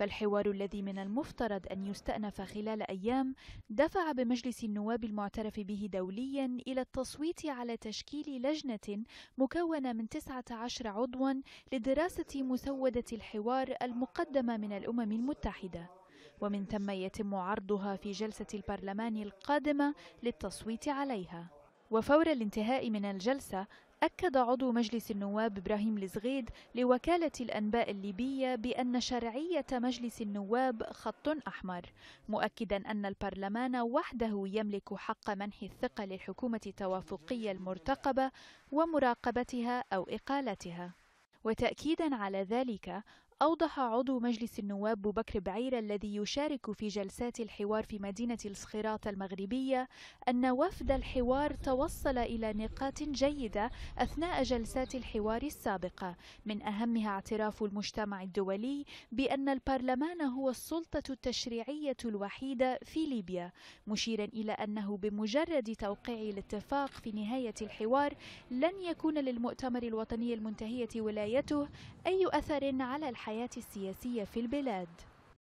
فالحوار الذي من المفترض أن يستأنف خلال أيام دفع بمجلس النواب المعترف به دوليا إلى التصويت على تشكيل لجنة مكونة من 19 عضوا لدراسة مسودة الحوار المقدمة من الأمم المتحدة ومن ثم يتم عرضها في جلسة البرلمان القادمة للتصويت عليها وفور الانتهاء من الجلسة أكد عضو مجلس النواب إبراهيم لزغيد لوكالة الأنباء الليبية بأن شرعية مجلس النواب خط أحمر مؤكدا أن البرلمان وحده يملك حق منح الثقة للحكومة التوافقية المرتقبة ومراقبتها أو إقالتها وتأكيدا على ذلك أوضح عضو مجلس النواب بكر بعير الذي يشارك في جلسات الحوار في مدينة الصخيرات المغربية أن وفد الحوار توصل إلى نقاط جيدة أثناء جلسات الحوار السابقة من أهمها اعتراف المجتمع الدولي بأن البرلمان هو السلطة التشريعية الوحيدة في ليبيا مشيرا إلى أنه بمجرد توقيع الاتفاق في نهاية الحوار لن يكون للمؤتمر الوطني المنتهية ولايته أي أثر على الحياة الحياة السياسية في البلاد